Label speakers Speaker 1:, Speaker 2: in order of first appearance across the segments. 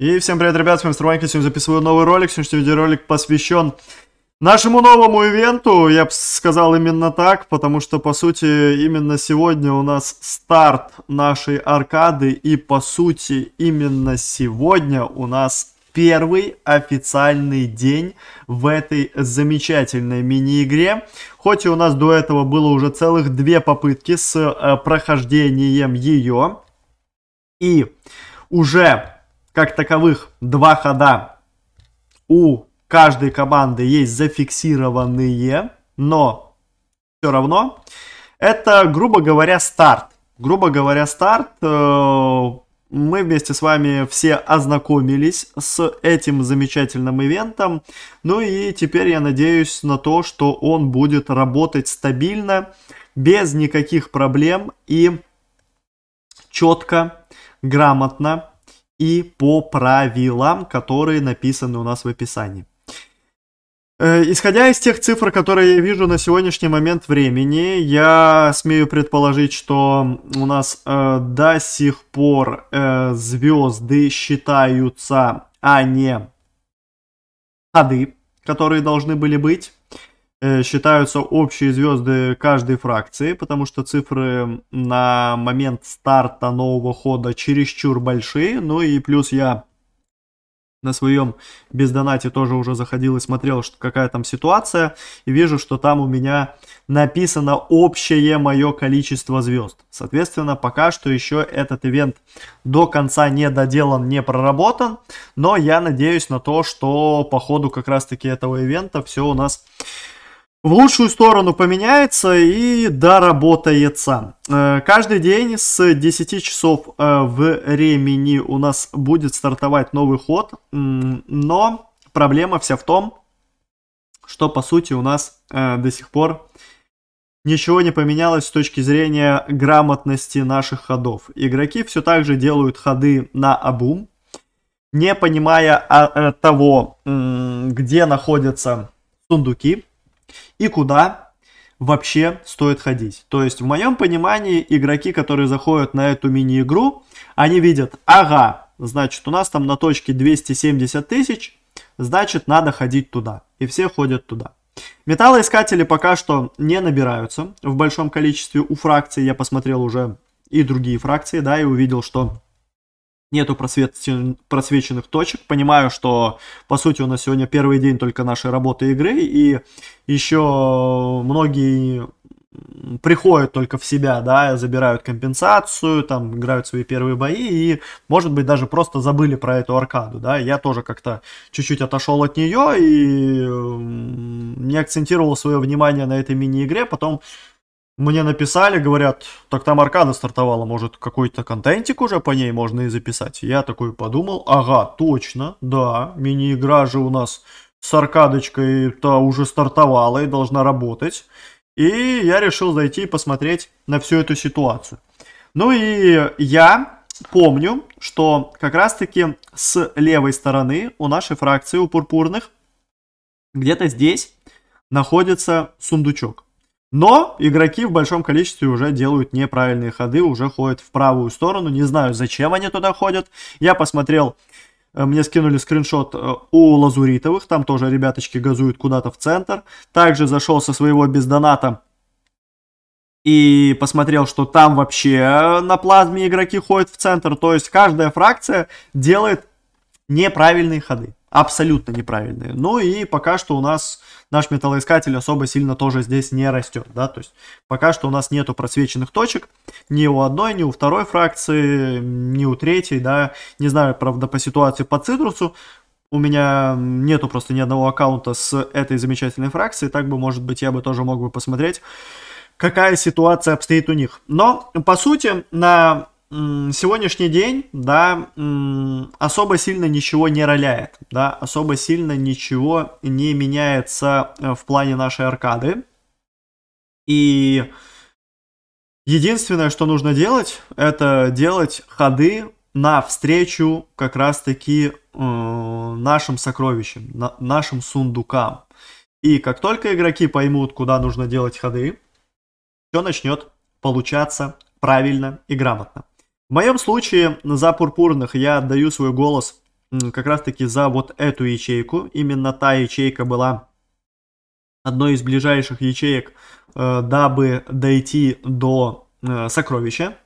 Speaker 1: И всем привет, ребят, с вами Строманька, сегодня записываю новый ролик, сегодняшний видеоролик посвящен нашему новому ивенту, я бы сказал именно так, потому что, по сути, именно сегодня у нас старт нашей аркады, и, по сути, именно сегодня у нас первый официальный день в этой замечательной мини-игре. Хоть и у нас до этого было уже целых две попытки с э, прохождением ее, и уже как таковых два хода у каждой команды есть зафиксированные, но все равно это, грубо говоря, старт. Грубо говоря, старт. Э, мы вместе с вами все ознакомились с этим замечательным ивентом. Ну и теперь я надеюсь на то, что он будет работать стабильно, без никаких проблем и четко, грамотно и по правилам, которые написаны у нас в описании. Э, исходя из тех цифр, которые я вижу на сегодняшний момент времени, я смею предположить, что у нас э, до сих пор э, звезды считаются, а не ходы, которые должны были быть. Э, считаются общие звезды каждой фракции, потому что цифры на момент старта нового хода чересчур большие. Ну и плюс я на своем бездонате тоже уже заходил и смотрел, что какая там ситуация, и вижу, что там у меня написано общее мое количество звезд. Соответственно, пока что еще этот ивент до конца не доделан, не проработан, но я надеюсь на то, что по ходу как раз-таки этого ивента все у нас в лучшую сторону поменяется и доработается. Э, каждый день с 10 часов э, времени у нас будет стартовать новый ход, но проблема вся в том, что по сути у нас э, до сих пор ничего не поменялось с точки зрения грамотности наших ходов. Игроки все так же делают ходы на обум, не понимая а, того, где находятся сундуки, и куда вообще стоит ходить. То есть, в моем понимании, игроки, которые заходят на эту мини-игру, они видят, ага, значит, у нас там на точке 270 тысяч, значит, надо ходить туда. И все ходят туда. Металлоискатели пока что не набираются в большом количестве у фракции. Я посмотрел уже и другие фракции, да, и увидел, что нету просвечен, просвеченных точек. Понимаю, что, по сути, у нас сегодня первый день только нашей работы игры, и еще многие приходят только в себя, да, забирают компенсацию, там играют свои первые бои и, может быть, даже просто забыли про эту аркаду, да. Я тоже как-то чуть-чуть отошел от нее и не акцентировал свое внимание на этой мини-игре, потом мне написали, говорят, так там аркада стартовала, может какой-то контентик уже по ней можно и записать. Я такой подумал, ага, точно, да, мини-игра же у нас с аркадочкой-то уже стартовала и должна работать. И я решил зайти и посмотреть на всю эту ситуацию. Ну и я помню, что как раз-таки с левой стороны у нашей фракции, у пурпурных, где-то здесь находится сундучок. Но игроки в большом количестве уже делают неправильные ходы, уже ходят в правую сторону. Не знаю, зачем они туда ходят. Я посмотрел, э, мне скинули скриншот э, у Лазуритовых. Там тоже ребяточки газуют куда-то в центр. Также зашел со своего бездоната и посмотрел, что там вообще э, на плазме игроки ходят в центр. То есть каждая фракция делает неправильные ходы. Абсолютно неправильные. Ну и пока что у нас наш металлоискатель особо сильно тоже здесь не растет. Да? То есть пока что у нас нету просвеченных точек ни у одной, ни у второй фракции, ни у третьей. Да? Не знаю, правда, по ситуации по цитрусу. У меня нету просто ни одного аккаунта с этой замечательной фракцией, Так бы, может быть, я бы тоже мог бы посмотреть, какая ситуация обстоит у них. Но, по сути, на сегодняшний день, да, особо сильно ничего не роляет, да, особо сильно ничего не меняется э, в плане нашей аркады. И единственное, что нужно делать, это делать ходы навстречу как раз-таки э, нашим сокровищам, на, нашим сундукам. И как только игроки поймут, куда нужно делать ходы, все начнет получаться правильно и грамотно. В моем случае за пурпурных я отдаю свой голос как раз-таки за вот эту ячейку. Именно та ячейка была одной из ближайших ячеек, э, дабы дойти до э, сокровища.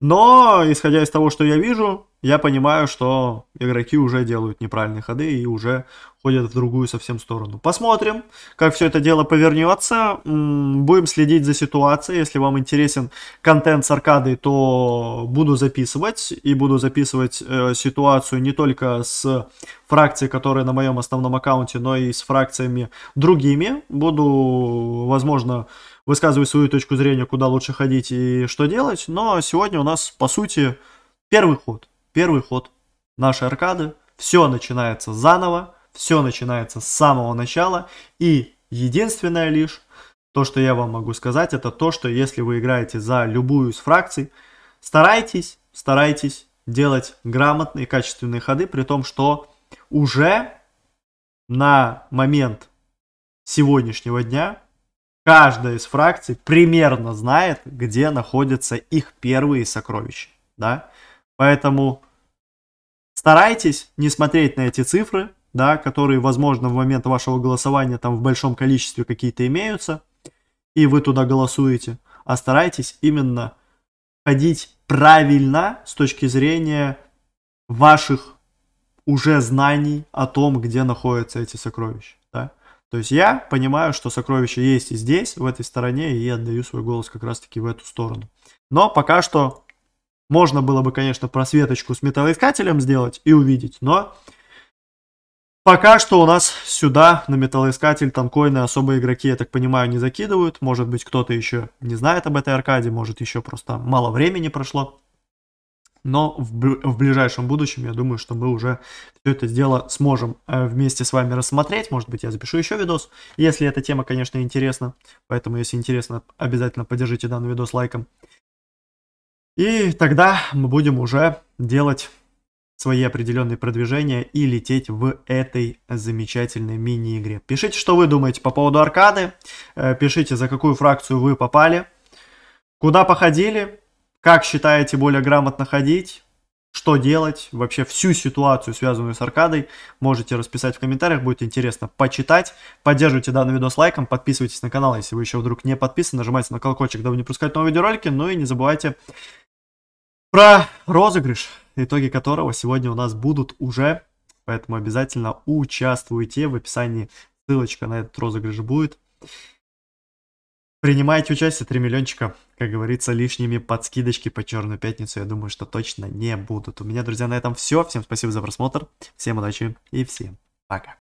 Speaker 1: Но, исходя из того, что я вижу, я понимаю, что игроки уже делают неправильные ходы и уже ходят в другую совсем сторону. Посмотрим, как все это дело повернется. Будем следить за ситуацией. Если вам интересен контент с аркады, то буду записывать. И буду записывать э, ситуацию не только с фракцией, которая на моем основном аккаунте, но и с фракциями другими. Буду, возможно, высказывать свою точку зрения, куда лучше ходить и что делать. Но сегодня у нас, по сути, первый ход первый ход наши аркады, все начинается заново, все начинается с самого начала, и единственное лишь, то, что я вам могу сказать, это то, что если вы играете за любую из фракций, старайтесь, старайтесь делать грамотные, качественные ходы, при том, что уже на момент сегодняшнего дня каждая из фракций примерно знает, где находятся их первые сокровища, да, поэтому Старайтесь не смотреть на эти цифры, да, которые, возможно, в момент вашего голосования там в большом количестве какие-то имеются, и вы туда голосуете, а старайтесь именно ходить правильно с точки зрения ваших уже знаний о том, где находятся эти сокровища. Да? То есть я понимаю, что сокровища есть и здесь, в этой стороне, и я отдаю свой голос как раз-таки в эту сторону. Но пока что можно было бы, конечно, просветочку с металлоискателем сделать и увидеть, но пока что у нас сюда на металлоискатель танкоины особые игроки, я так понимаю, не закидывают. Может быть, кто-то еще не знает об этой аркаде, может, еще просто мало времени прошло. Но в, в ближайшем будущем, я думаю, что мы уже все это дело сможем э, вместе с вами рассмотреть. Может быть, я запишу еще видос, если эта тема, конечно, интересна. Поэтому, если интересно, обязательно поддержите данный видос лайком. И тогда мы будем уже делать свои определенные продвижения и лететь в этой замечательной мини-игре. Пишите, что вы думаете по поводу аркады, э, пишите, за какую фракцию вы попали, куда походили, как считаете более грамотно ходить, что делать, вообще всю ситуацию, связанную с аркадой, можете расписать в комментариях, будет интересно почитать. Поддерживайте данный видос лайком, подписывайтесь на канал, если вы еще вдруг не подписаны, нажимайте на колокольчик, дабы не пропускать новые видеоролики, ну и не забывайте про розыгрыш, итоги которого сегодня у нас будут уже. Поэтому обязательно участвуйте. В описании ссылочка на этот розыгрыш будет. Принимайте участие, 3 миллиончика, как говорится, лишними под скидочки по Черную Пятницу, я думаю, что точно не будут. У меня, друзья, на этом все. Всем спасибо за просмотр, всем удачи и всем пока.